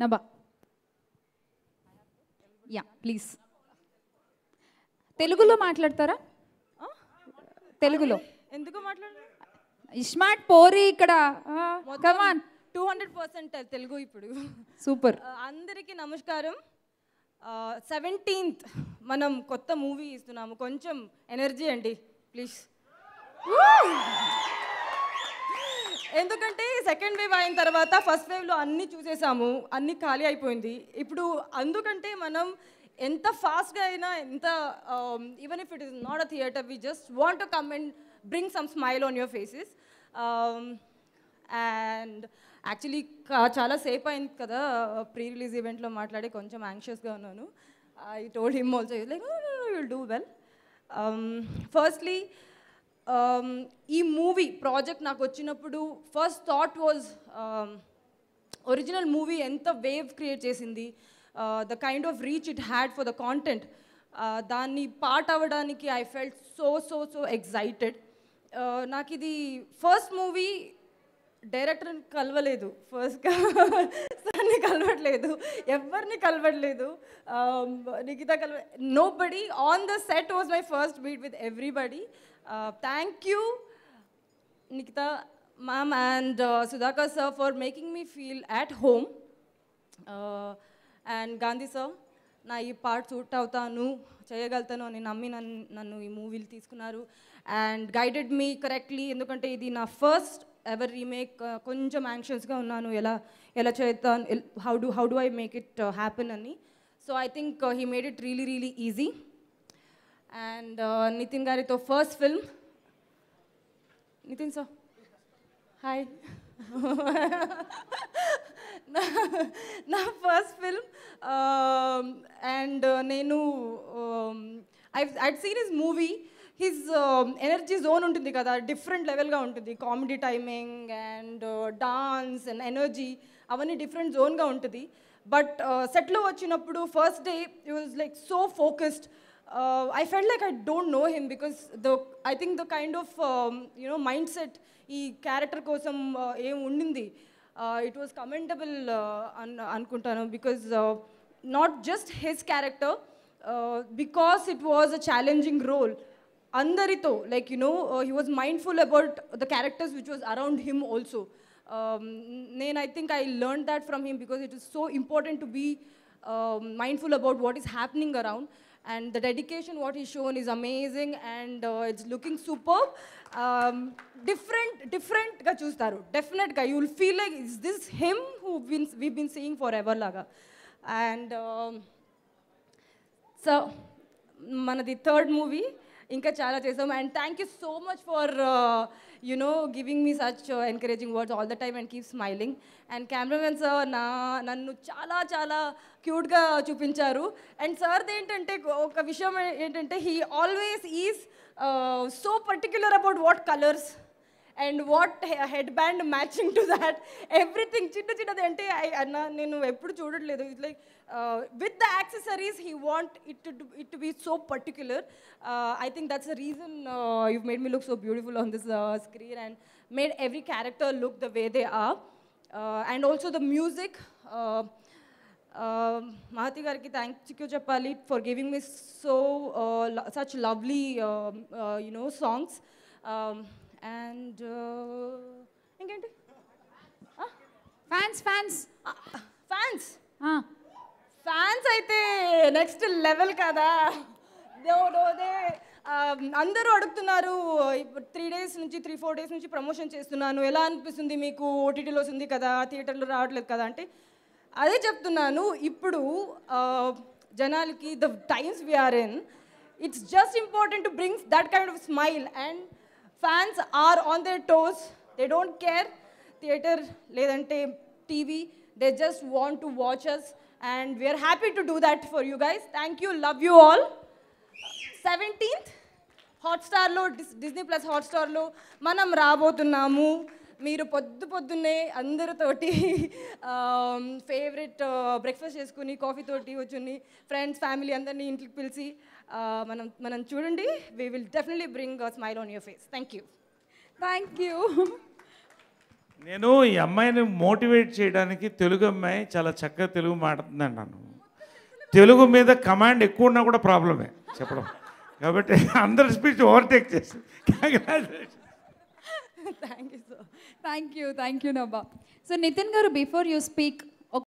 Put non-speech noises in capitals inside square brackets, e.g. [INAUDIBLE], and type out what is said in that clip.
నబా yeah please తెలుగులో మాట్లాడతారా తెలుగులో ఎందుకు మాట్లాడారు ఇస్మార్ట్ పోరి ఇక్కడ come on two hundred percent Telugu ఇప్పుడు సూపర్ అందరికీ నమస్కారం సెవెంటీన్త్ మనం కొత్త మూవీ ఇస్తున్నాము కొంచెం ఎనర్జీ అండి ప్లీజ్ ఎందుకంటే సెకండ్ వేవ్ అయిన తర్వాత ఫస్ట్ వేవ్లో అన్నీ చూసేసాము అన్నీ ఖాళీ అయిపోయింది ఇప్పుడు అందుకంటే మనం ఎంత ఫాస్ట్గా అయినా ఎంత even if it is not a theater we just want to come and bring some smile on your faces and actually చాలా సేఫ్ అయింది కదా ప్రీ రిలీజ్ ఈవెంట్లో మాట్లాడి కొంచెం యాంగ్షియస్గా ఉన్నాను I told him also like will do well firstly Um, ఈ movie project నాకు వచ్చినప్పుడు first thought was original movie ఎంత వేవ్ క్రియేట్ చేసింది the kind of reach it had for the content దాన్ని పార్ట్ అవ్వడానికి I felt so so so excited నాకు ఇది first movie డైరెక్టర్ని కలవలేదు ఫస్ట్గా సార్ని కలవట్లేదు ఎవరిని కలవట్లేదు నిఖిత కలవ nobody on the set was my first meet with everybody thank you Nikhita ma'am and Sudhakar sir for making me feel at home and Gandhi sir నా ఈ పార్ట్ సూట్ అవుతాను చేయగలుగుతాను అని నమ్మి నన్ను నన్ను ఈ మూవీలు తీసుకున్నారు అండ్ గైడెడ్ మీ కరెక్ట్లీ ఎందుకంటే ఇది నా ఫస్ట్ ఎవర్ రీమేక్ కొంచెం యాంక్షియస్గా ఉన్నాను ఎలా ఎలా చేస్తాను how do how do I make it happen అని so I think he made it really really easy and Nitin గారితో first film Nitin sir hi నా ఫస్ట్ ఫిల్మ్ అండ్ నేను I I'd seen his movie his energy zone ఉంటుంది కదా different లెవెల్గా ఉంటుంది comedy timing and dance and energy అవన్నీ different జోన్గా ఉంటుంది బట్ సెట్లో uh, వచ్చినప్పుడు first day you was like so focused I felt like I don't know him because the I think the kind of you know mindset ఈ character కోసం uh, ఏం ఉండింది it was commendable అన్ అనుకుంటాను because not just his character because it was a challenging role Andarito, like, you know, uh, he was mindful about the characters which was around him also. Um, and I think I learned that from him because it is so important to be um, mindful about what is happening around. And the dedication what he's shown is amazing and uh, it's looking superb. Um, different, different ga chustaru. Definite guy. You'll feel like, is this him who been, we've been seeing forever laga? And um, so, manadi third movie. ఇంకా చాలా చేసాం and thank you so much for you know giving me such encouraging words all the time and keep smiling and cameraman sir నా నన్ను చాలా చాలా క్యూట్గా చూపించారు and సార్ది ఏంటంటే ఒక విషయం ఏంటంటే he always is so particular about what colours and what head band matching to that everything చిన్న చిన్నది అంటే అన్న నేను ఎప్పుడు చూడట్లేదు it like with the accessories he want it it be so particular I think that's the reason you made me look so beautiful on this screen and made every character look the way they are and also the music Mahati గారికి thank you చెప్పాలి for giving me so such lovely you know songs and uh, ఇంకేంటి fans fans fans fans అయితే next level కదా they um, అందరూ అడుగుతున్నారు three days నుంచి three four days నుంచి promotion చేస్తున్నాను ఎలా అనిపిస్తుంది మీకు ఓటీటీలో వస్తుంది కదా థియేటర్లో రావట్లేదు కదా అంటే అదే చెప్తున్నాను ఇప్పుడు జనాలకి the times we're in in it's just important to brings that kind of smile and fans are on their toes they don't care theatre లేదంటే TV they just want to watch us and we're happy to do that for you guys thank you love you all seventeenth హాట్స్టార్లో డిస్ Disney plus హాట్స్టార్లో మనం రాబోతున్నాము మీరు పొద్దు పొద్దున్నే అందరితోటి ఫేవరెట్ [LAUGHS] బ్రేక్ఫాస్ట్ చేసుకుని కాఫీ తోటి వచ్చుని ఫ్రెండ్స్ ఫ్యామిలీ అందరినీ ఇంటికి పిలిచి మనం మనం చూడండి we will definitely bring smile on your face thank you thank you నేను ఈ అమ్మాయిని మోటివేట్ చేయడానికి తెలుగు అమ్మాయి చాలా చక్కగా తెలుగు మాట్లాడుతుందండి నన్ను తెలుగు మీద కమాండ్ ఎక్కువ ఉన్నా కూడా ప్రాబ్లమే చెప్పడం కాబట్టి అందరి స్పీచ్ ఓవర్టేక్ చేసి congratulation [LAUGHS] thank you, sir. Thank you, thank you, Naba. So, Nitin Guru, before you speak,